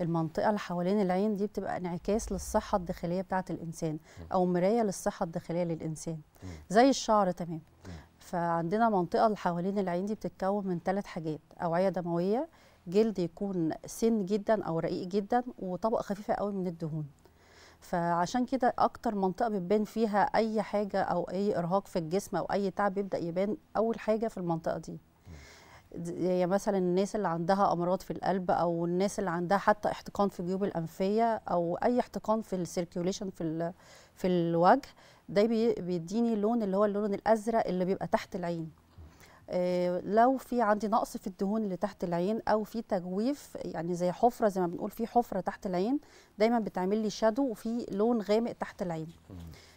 المنطقه اللي حوالين العين دي بتبقى انعكاس للصحه الداخليه بتاعه الانسان او مرايه للصحه الداخليه للانسان زي الشعر تمام فعندنا منطقه اللي حوالين العين دي بتتكون من ثلاث حاجات اوعيه دمويه جلد يكون سن جدا او رقيق جدا وطبقه خفيفه قوي من الدهون فعشان كده اكتر منطقه بتبان فيها اي حاجه او اي ارهاق في الجسم او اي تعب بيبدا يبان اول حاجه في المنطقه دي هي يعني مثلا الناس اللي عندها امراض في القلب او الناس اللي عندها حتى احتقان في الجيوب الانفيه او اي احتقان في السيركيوليشن في في الوجه ده بيديني اللون اللي هو اللون الازرق اللي بيبقى تحت العين آه، لو في عندي نقص في الدهون اللي تحت العين او في تجويف يعني زي حفره زي ما بنقول في حفره تحت العين دايما بتعمل لي شادو وفي لون غامق تحت العين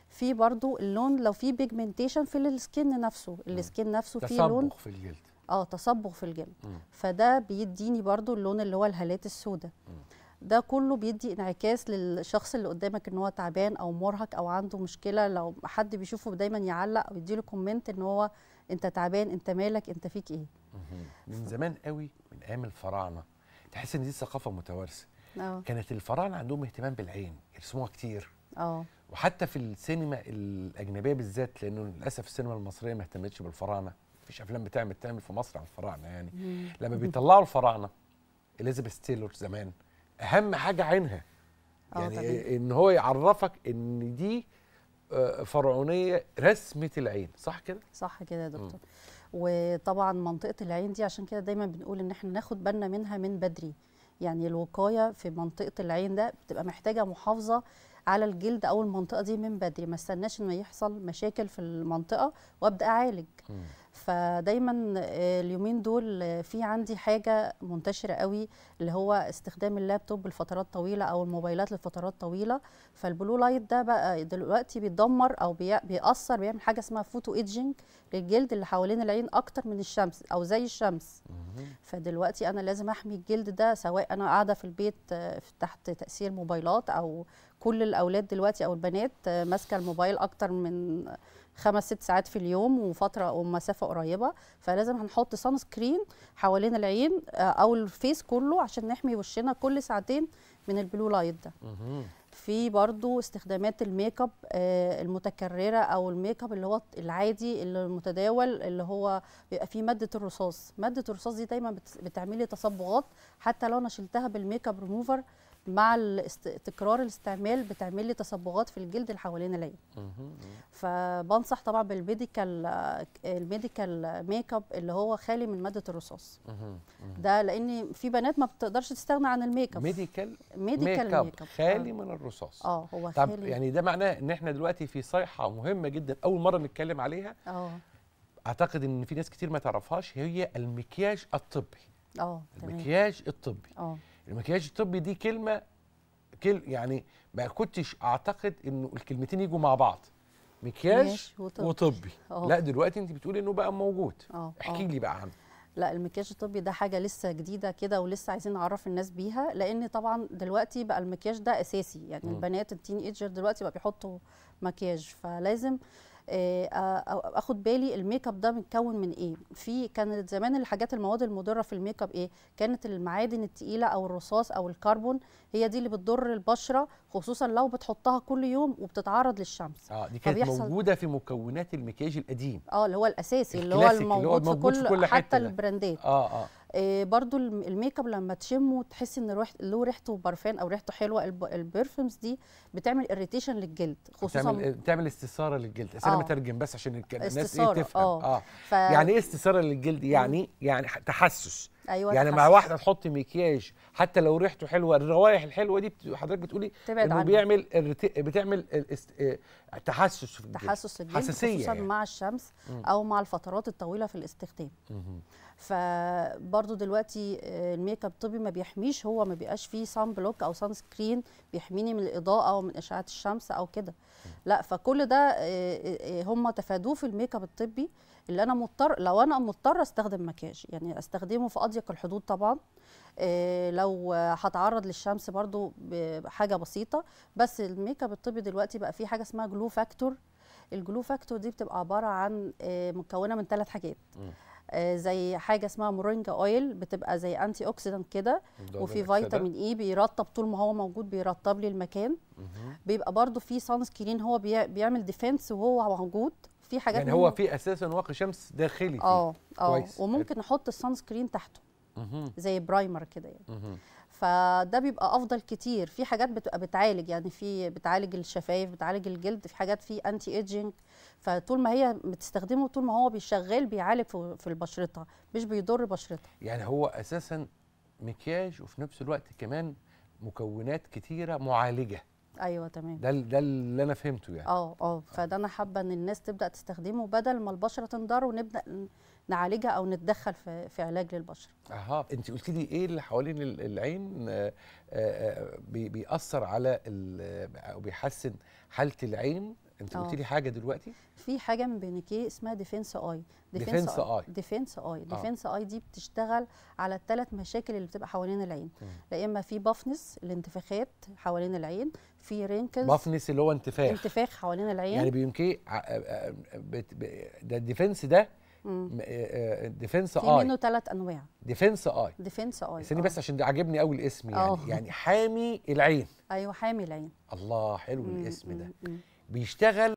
في برضو اللون لو في بيجمنتيشن في السكين نفسه السكين نفسه فيه لون في الجلد اه تصبغ في الجلد فده بيديني برضو اللون اللي هو الهالات السوداء ده كله بيدي انعكاس للشخص اللي قدامك ان هو تعبان او مرهق او عنده مشكله لو حد بيشوفه دايما يعلق او يديله كومنت ان هو انت تعبان انت مالك انت فيك ايه من زمان قوي من ايام الفراعنه تحس ان دي ثقافه متوارثه آه. كانت الفراعنه عندهم اهتمام بالعين يرسموها كتير اه وحتى في السينما الاجنبيه بالذات لانه للاسف السينما المصريه ما اهتمتش بالفراعنه مفيش افلام بتعمل تعمل في مصر عن الفراعنه يعني مم. لما بيطلعوا الفراعنه اليزابيث تيلور زمان اهم حاجه عينها آه، يعني طبيعي. ان هو يعرفك ان دي آه، فرعونيه رسمه العين صح كده صح كده يا دكتور م. وطبعا منطقه العين دي عشان كده دايما بنقول ان احنا ناخد بالنا منها من بدري يعني الوقايه في منطقه العين ده بتبقى محتاجه محافظه على الجلد او المنطقه دي من بدري ما استناش انه يحصل مشاكل في المنطقه وابدا اعالج م. فدايما آه، اليومين دول في عندي حاجه منتشره قوي اللي هو استخدام اللابتوب لفترات طويله او الموبايلات لفترات طويله فالبلو لايت ده بقى دلوقتي بيدمر او بيأثر بيعمل حاجه اسمها فوتو ايدجنج للجلد اللي حوالين العين اكتر من الشمس او زي الشمس فدلوقتي انا لازم احمي الجلد ده سواء انا قاعده في البيت آه، تحت تاثير موبايلات او كل الاولاد دلوقتي او البنات آه، ماسكه الموبايل اكتر من خمس ست ساعات في اليوم وفتره ومسافه قريبه فلازم هنحط صن سكرين حوالين العين آه، او الفيس كله عشان نحمي وشنا كل ساعتين من البلو لايت ده في برضو استخدامات الميك اب آه، المتكرره او الميك اب اللي هو العادي المتداول اللي هو بيبقى فيه ماده الرصاص ماده الرصاص دي دايما بتعملي تصبغات حتى لو انا شلتها بالميك اب ريموفر مع تكرار الاستعمال بتعمل لي تصبغات في الجلد اللي حوالين العين فبنصح طبعا بالميديكال الميديكال ميك اب اللي هو خالي من ماده الرصاص ده لان في بنات ما بتقدرش تستغنى عن الميك اب ميديكال ميديكال ميك اب خالي آه. من الرصاص اه هو طب خالي يعني ده معناه ان احنا دلوقتي في صيحه مهمه جدا اول مره نتكلم عليها اه اعتقد ان في ناس كتير ما تعرفهاش هي المكياج الطبي اه المكياج الطبي اه المكياج الطبي دي كلمه كل يعني ما كنتش اعتقد انه الكلمتين يجوا مع بعض مكياج وطبي, وطبي. لا دلوقتي انت بتقولي انه بقى موجود أه، أه. احكي لي بقى عنه لا المكياج الطبي ده حاجه لسه جديده كده ولسه عايزين نعرف الناس بيها لان طبعا دلوقتي بقى المكياج ده اساسي يعني م. البنات التين ايجر دلوقتي بقى بيحطوا مكياج فلازم آه، آه، آه، اخد بالي الميك اب ده متكون من ايه في كانت زمان الحاجات المواد المضره في الميك اب ايه كانت المعادن الثقيله او الرصاص او الكربون هي دي اللي بتضر البشره خصوصا لو بتحطها كل يوم وبتتعرض للشمس اه دي كانت موجوده في مكونات المكياج القديم اه اللي هو الاساسي اللي هو الموجود, اللي هو الموجود في كل, في كل حتى البراندات اه اه آه، برضو الميك اب لما تشمه تحس ان روح له ريحته برفان او ريحته حلوه البرفيمز دي بتعمل اريتيشن للجلد خصوصا بتعمل إيه؟ بتعمل استثاره للجلد انا آه. مترجم بس عشان الناس ايه تفهم اه, آه. ف... يعني ايه استثاره للجلد يعني يعني تحسس ايوه يعني مع واحده تحط مكياج حتى لو ريحته حلوه الروائح الحلوه دي حضرتك بتقولي تبعد انه بيعمل الرت... بتعمل آه، تحسس في الجلد تحسس في الجلد حساسيه خصوصا يعني. مع الشمس مم. او مع الفترات الطويله في الاستخدام فبرضه دلوقتي آه، الميك اب الطبي ما بيحميش هو ما بيبقاش فيه سان بلوك او سان سكرين بيحميني من الاضاءه ومن اشعه الشمس او كده لا فكل ده آه، هم تفادوه في الميك اب الطبي اللي انا مضطر لو انا مضطر استخدم مكياج يعني استخدمه في اضيق الحدود طبعا آه، لو هتعرض للشمس برضو بحاجه بسيطه بس الميك اب الطبي دلوقتي بقى فيه حاجه اسمها جلو فاكتور الجلو فاكتور دي بتبقى عباره عن آه، مكونه من ثلاث حاجات آه، زي حاجه اسمها مورينجا اويل بتبقى زي انتي اوكسيدنت كده وفي فيتامين اي e بيرطب طول ما هو موجود بيرطب لي المكان بيبقى برده في سان سكرين هو بيعمل ديفنس وهو موجود في حاجات يعني هو في اساسا واقي شمس داخلي اه اه وممكن نحط السان سكرين تحته زي برايمر كده يعني فده بيبقى افضل كتير في حاجات بتبقى بتعالج يعني في بتعالج الشفايف بتعالج الجلد في حاجات في انتي ايجينج فطول ما هي بتستخدمه طول ما هو بيشغال بيعالج في بشرتها مش بيضر بشرتها يعني هو اساسا مكياج وفي نفس الوقت كمان مكونات كتيره معالجه ايوه تمام ده ده اللي انا فهمته يعني اه اه فده انا حابه ان الناس تبدا تستخدمه بدل ما البشره تنضر ونبدا نعالجها او نتدخل في, في علاج للبشره اها انت قلت لي ايه اللي حوالين العين آه، آه، آه، بيأثر على او بيحسن حاله العين انت آه. قلت لي حاجه دلوقتي في حاجه من بينكي اسمها ديفنس اي ديفنس اي ديفنس اي ديفنس اي دي بتشتغل على الثلاث مشاكل اللي بتبقى حوالين العين لا اما في بافنس الانتفاخات حوالين العين في رينكلز بافنس اللي هو انتفاخ انتفاخ حوالين العين يعني بينيكيه آه، آه، ده الديفنس ده ديفنس اي في منه ثلاث انواع ديفنس اي ديفنس اي استني بس عشان ده عاجبني قوي الاسم يعني أوه. يعني حامي العين ايوه حامي العين الله حلو الاسم ده مم. بيشتغل